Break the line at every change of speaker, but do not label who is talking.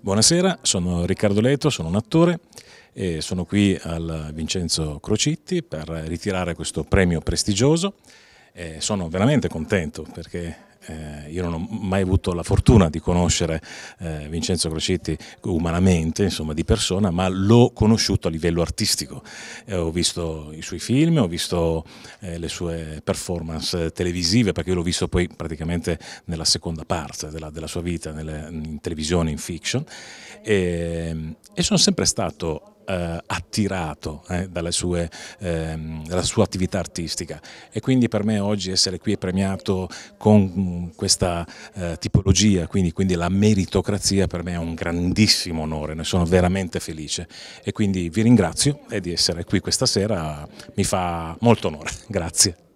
Buonasera, sono Riccardo Leto, sono un attore e sono qui al Vincenzo Crocitti per ritirare questo premio prestigioso. E sono veramente contento perché eh, io non ho mai avuto la fortuna di conoscere eh, Vincenzo Crocetti umanamente, insomma di persona, ma l'ho conosciuto a livello artistico. Eh, ho visto i suoi film, ho visto eh, le sue performance televisive, perché io l'ho visto poi praticamente nella seconda parte della, della sua vita, nelle, in televisione, in fiction, e, ehm, e sono sempre stato eh, attirato eh, sue, ehm, dalla sua attività artistica e quindi per me oggi essere qui è premiato con questa eh, tipologia, quindi, quindi, la meritocrazia per me è un grandissimo onore, ne sono veramente felice e quindi vi ringrazio e di essere qui questa sera mi fa molto onore, grazie.